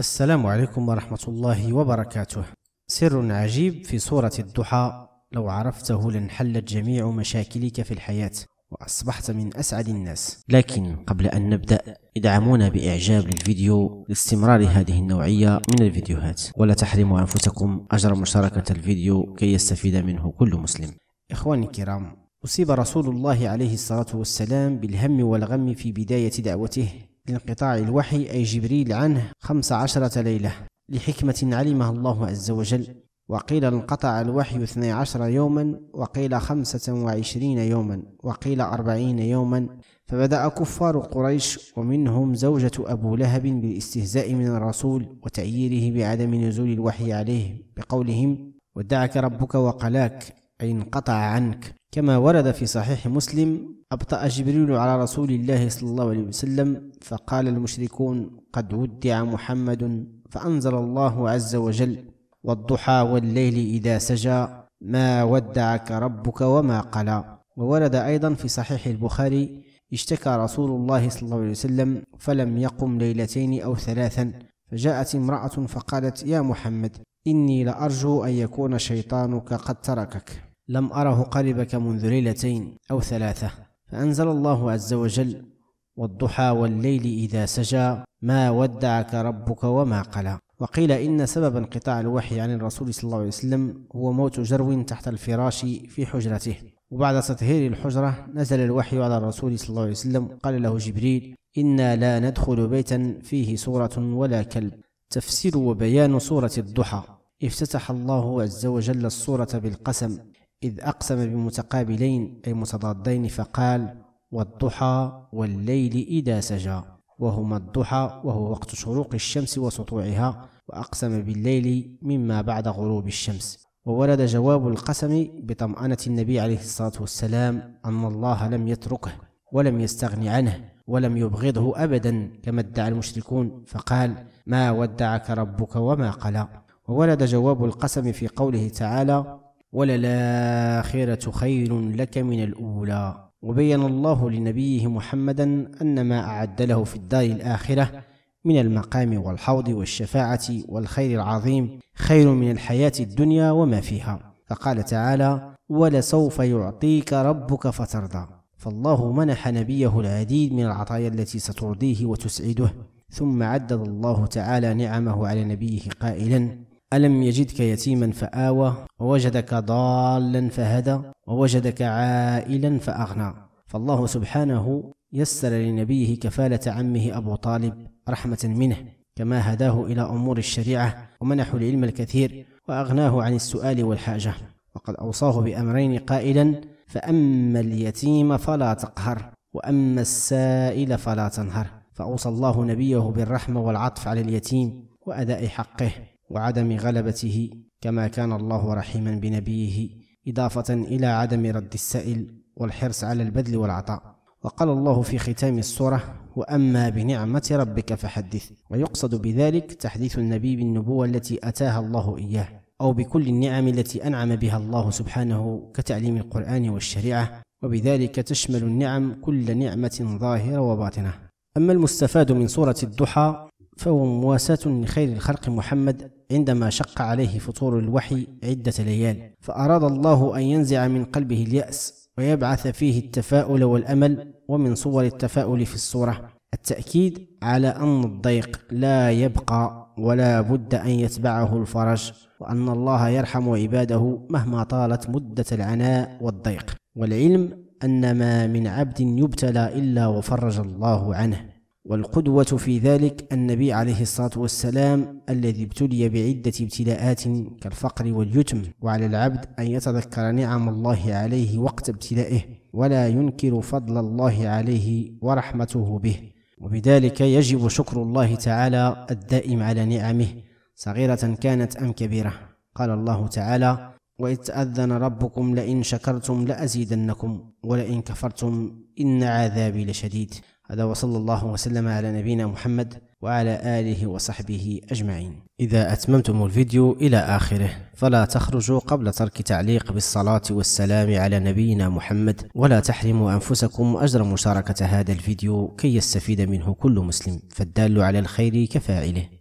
السلام عليكم ورحمة الله وبركاته سر عجيب في سورة الضحى لو عرفته لانحلت جميع مشاكلك في الحياة وأصبحت من أسعد الناس لكن قبل أن نبدأ ادعمونا بإعجاب للفيديو لاستمرار هذه النوعية من الفيديوهات ولا تحرموا أنفسكم أجر مشاركة الفيديو كي يستفيد منه كل مسلم إخواني الكرام أصيب رسول الله عليه الصلاة والسلام بالهم والغم في بداية دعوته لانقطاع الوحي أي جبريل عنه خمس عشرة ليلة لحكمة علمها الله عز وجل وقيل انقطع الوحي اثني عشر يوما وقيل خمسة وعشرين يوما وقيل أربعين يوما فبدأ كفار قريش ومنهم زوجة أبو لهب بالاستهزاء من الرسول وتعييره بعدم نزول الوحي عليه بقولهم ودعك ربك وقلاك أي انقطع عنك كما ورد في صحيح مسلم أبطأ جبريل على رسول الله صلى الله عليه وسلم فقال المشركون قد ودع محمد فأنزل الله عز وجل والضحى والليل إذا سجى ما ودعك ربك وما قلى وورد أيضا في صحيح البخاري اشتكى رسول الله صلى الله عليه وسلم فلم يقم ليلتين أو ثلاثا فجاءت امرأة فقالت يا محمد إني لأرجو أن يكون شيطانك قد تركك لم أره قلبك منذ ليلتين أو ثلاثة فأنزل الله عز وجل والضحى والليل إذا سجى ما ودعك ربك وما قلى وقيل إن سبب انقطاع الوحي عن الرسول صلى الله عليه وسلم هو موت جرو تحت الفراش في حجرته وبعد تطهير الحجرة نزل الوحي على الرسول صلى الله عليه وسلم قال له جبريل إنا لا ندخل بيتا فيه صورة ولا كلب تفسير وبيان صورة الضحى افتتح الله عز وجل الصورة بالقسم إذ أقسم بمتقابلين أي متضادين فقال والضحى والليل إذا سجى وهما الضحى وهو وقت شروق الشمس وسطوعها وأقسم بالليل مما بعد غروب الشمس وورد جواب القسم بطمأنة النبي عليه الصلاة والسلام أن الله لم يتركه ولم يستغن عنه ولم يبغضه أبدا كما ادعى المشركون فقال ما ودعك ربك وما قلى وورد جواب القسم في قوله تعالى وللآخرة خير لك من الأولى وبين الله لنبيه محمدا أن ما أعد له في الدار الآخرة من المقام والحوض والشفاعة والخير العظيم خير من الحياة الدنيا وما فيها فقال تعالى ولسوف يعطيك ربك فترضى فالله منح نبيه العديد من العطايا التي سترضيه وتسعده ثم عدد الله تعالى نعمه على نبيه قائلا ألم يجدك يتيما فآوى ووجدك ضالا فهدى ووجدك عائلا فأغنى فالله سبحانه يسر لنبيه كفالة عمه أبو طالب رحمة منه كما هداه إلى أمور الشريعة ومنحه العلم الكثير وأغناه عن السؤال والحاجة وقد أوصاه بأمرين قائلا فأما اليتيم فلا تقهر وأما السائل فلا تنهر فأوصى الله نبيه بالرحمة والعطف على اليتيم وأداء حقه وعدم غلبته كما كان الله رحيما بنبيه إضافة إلى عدم رد السائل والحرص على البذل والعطاء وقال الله في ختام السورة وأما بنعمة ربك فحدث ويقصد بذلك تحديث النبي بالنبوة التي أتاها الله إياه أو بكل النعم التي أنعم بها الله سبحانه كتعليم القرآن والشريعة وبذلك تشمل النعم كل نعمة ظاهرة وباطنة أما المستفاد من سورة الضحى فهو مواساة لخير الخلق محمد عندما شق عليه فطور الوحي عدة ليال فأراد الله أن ينزع من قلبه اليأس ويبعث فيه التفاؤل والأمل ومن صور التفاؤل في الصورة التأكيد على أن الضيق لا يبقى ولا بد أن يتبعه الفرج وأن الله يرحم عباده مهما طالت مدة العناء والضيق والعلم أن ما من عبد يبتلى إلا وفرج الله عنه والقدوة في ذلك النبي عليه الصلاة والسلام الذي ابتلي بعدة ابتلاءات كالفقر واليتم وعلى العبد أن يتذكر نعم الله عليه وقت ابتلائه ولا ينكر فضل الله عليه ورحمته به وبذلك يجب شكر الله تعالى الدائم على نعمه صغيرة كانت أم كبيرة قال الله تعالى وإذ تأذن ربكم لئن شكرتم لأزيدنكم ولئن كفرتم إن عذابي لشديد هذا وصلى الله وسلم على نبينا محمد وعلى آله وصحبه أجمعين إذا أتممتم الفيديو إلى آخره فلا تخرجوا قبل ترك تعليق بالصلاة والسلام على نبينا محمد ولا تحرموا أنفسكم أجر مشاركة هذا الفيديو كي يستفيد منه كل مسلم فالدال على الخير كفاعله